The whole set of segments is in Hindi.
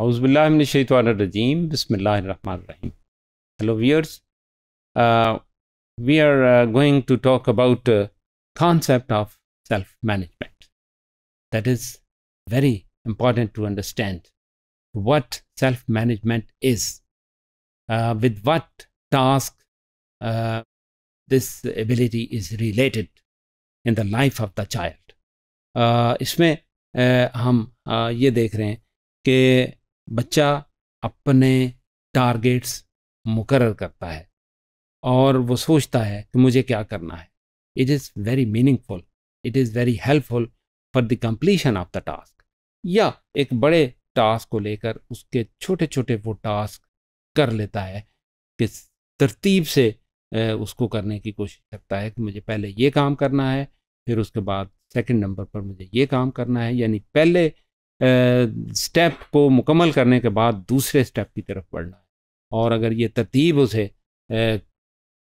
Rahim. Hello, viewers. Uh, we are uh, going to talk about uh, concept of self-management. That is very important to understand what self-management is, uh, with what task uh, this ability is related in the life of the child. Uh, इसमें हम ये देख रहे हैं कि बच्चा अपने टारगेट्स मुकर करता है और वो सोचता है कि मुझे क्या करना है it is very meaningful it is very helpful for the completion of the task या एक बड़े टास्क को लेकर उसके छोटे छोटे वो टास्क कर लेता है कि तरतीब से उसको करने की कोशिश करता है कि मुझे पहले ये काम करना है फिर उसके बाद सेकंड नंबर पर मुझे ये काम करना है यानी पहले स्टेप को मुकम्मल करने के बाद दूसरे स्टेप की तरफ बढ़ना है और अगर ये तरतीब उसे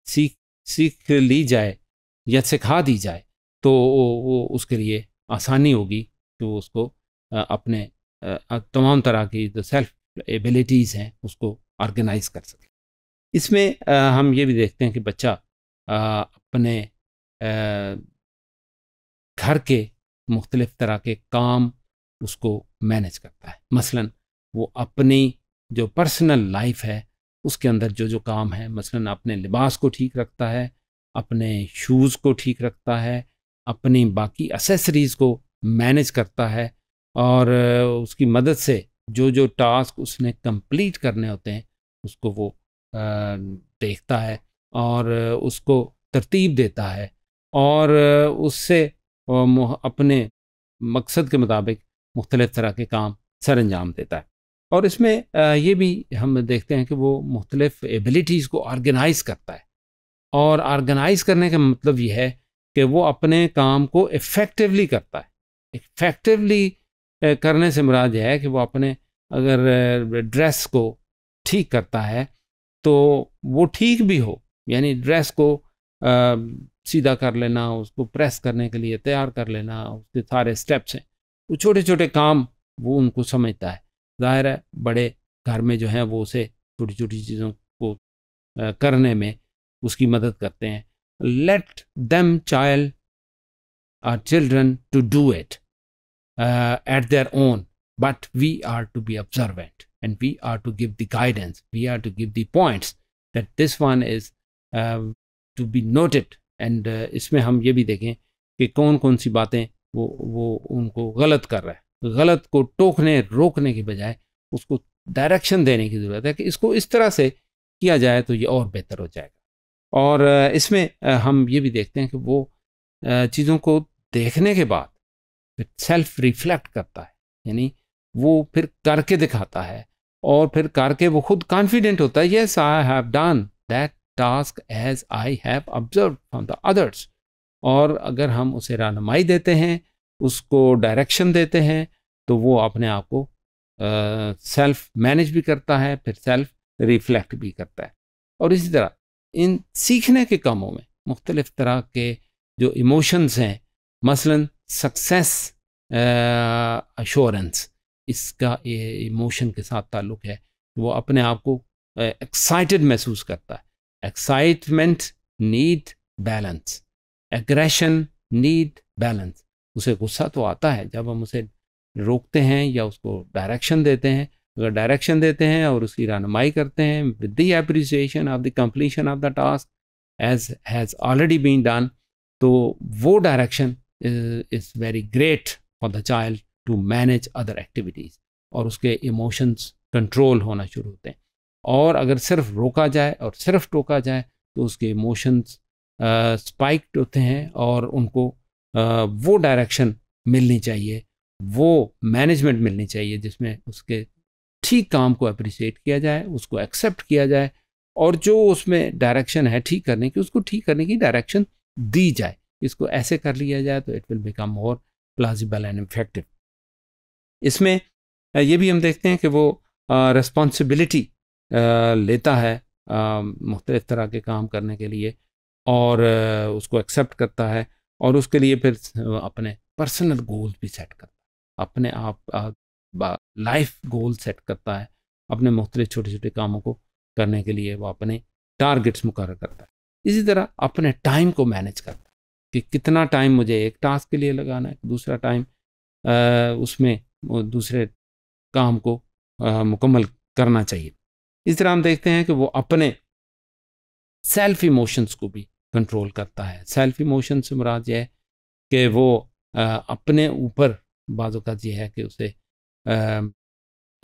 सीख सीख ली जाए या सिखा दी जाए तो वो उसके लिए आसानी होगी कि वो उसको अपने तमाम तरह की जो सेल्फ एबिलिटीज़ हैं उसको ऑर्गेनाइज कर सके इसमें हम ये भी देखते हैं कि बच्चा अपने घर के मुख्तलिफ़ तरह के काम उसको मैनेज करता है मसलन वो अपनी जो पर्सनल लाइफ है उसके अंदर जो जो काम है मसलन अपने लिबास को ठीक रखता है अपने शूज़ को ठीक रखता है अपनी बाकी असेसरीज़ को मैनेज करता है और उसकी मदद से जो जो टास्क उसने कंप्लीट करने होते हैं उसको वो देखता है और उसको तरतीब देता है और उससे अपने मकसद के मुताबिक मुख्तलिफ़ तरह के काम सर अंजाम देता है और इसमें ये भी हम देखते हैं कि वो मुख्तलिफ़ एबिलिटीज़ को ऑर्गेनाइज़ करता है और ऑर्गेनाइज़ करने का मतलब यह है कि वो अपने काम को इफ़ेक्टिवली करता है इफ़ेक्टिवली करने से मुराद यह है कि वो अपने अगर ड्रेस को ठीक करता है तो वो ठीक भी हो यानी ड्रेस को आ, सीधा कर लेना उसको प्रेस करने के लिए तैयार कर लेना उसके सारे स्टेप्स हैं वो छोटे छोटे काम वो उनको समझता है जाहिर है बड़े घर में जो है वो उसे छोटी छोटी चीज़ों को करने में उसकी मदद करते हैं let them child or children to do it at their own but we are to be observant and we are to give the guidance we are to give the points that this one is to be noted and इसमें हम ये भी देखें कि कौन कौन सी बातें वो वो उनको गलत कर रहा है गलत को टोकने रोकने के बजाय उसको डायरेक्शन देने की ज़रूरत है कि इसको इस तरह से किया जाए तो ये और बेहतर हो जाएगा और इसमें हम ये भी देखते हैं कि वो चीज़ों को देखने के बाद फिर सेल्फ रिफ्लेक्ट करता है यानी वो फिर करके दिखाता है और फिर करके वो खुद कॉन्फिडेंट होता है yes I have done that task as I have observe from the others और अगर हम उसे रहनमाई देते हैं उसको डायरेक्शन देते हैं तो वो अपने आप को सेल्फ मैनेज भी करता है फिर सेल्फ रिफ्लेक्ट भी करता है और इसी तरह इन सीखने के कामों में मुख्तलिफ़ तरह के जो इमोशंस हैं मसलन सक्सेस अशोरेंस इसका इमोशन के साथ ताल्लुक है तो वो अपने आप को एक्साइटेड महसूस करता है excitement need balance aggression need balance उसे गुस्सा तो आता है जब हम उसे रोकते हैं या उसको डायरेक्शन देते हैं अगर डायरेक्शन देते हैं और उसकी रहनमाई करते हैं with the appreciation of the completion of the task as has already been done तो वो direction is very great for the child to manage other activities और उसके इमोशंस कंट्रोल होना शुरू होते हैं और अगर सिर्फ रोका जाए और सिर्फ टोका जाए तो उसके इमोशंस स्पाइक्ड होते हैं और उनको वो डायरेक्शन मिलनी चाहिए वो मैनेजमेंट मिलनी चाहिए जिसमें उसके ठीक काम को अप्रिशिएट किया जाए उसको एक्सेप्ट किया जाए और जो उसमें डायरेक्शन है ठीक करने की उसको ठीक करने की डायरेक्शन दी जाए इसको ऐसे कर लिया जाए तो it will become more plausible and effective इसमें ये भी हम देखते हैं कि वो रिस्पॉन्सिबिलिटी लेता है मुख्तलिफ तरह के काम करने के लिए और उसको एक्सेप्ट करता है और उसके लिए फिर अपने पर्सनल गोल भी सेट करता है अपने आप लाइफ गोल सेट करता है अपने मुख्तलि छोटे छोटे कामों को करने के लिए वो अपने टारगेट्स मुकर करता है इसी तरह अपने टाइम को मैनेज करता है कि कितना टाइम मुझे एक टास्क के लिए लगाना है दूसरा टाइम उसमें दूसरे काम को मुकम्मल करना चाहिए इस तरह हम देखते हैं कि वो अपने सेल्फ इमोशंस को भी कंट्रोल करता है सेल्फ इमोशन से मुराद यह है कि वो आ, अपने ऊपर का यह है कि उसे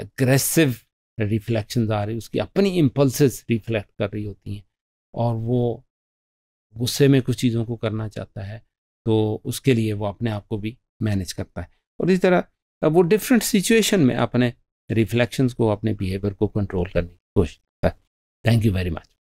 एग्रेसिव रिफ्लेक्शन आ रही उसकी अपनी इम्पल्स रिफ्लेक्ट कर रही होती हैं और वो गुस्से में कुछ चीज़ों को करना चाहता है तो उसके लिए वो अपने आप को भी मैनेज करता है और इस तरह वो डिफरेंट सिचुएशन में अपने रिफ्लेक्शंस को अपने बिहेवियर को कंट्रोल करने की कोशिश करता है थैंक यू वेरी मच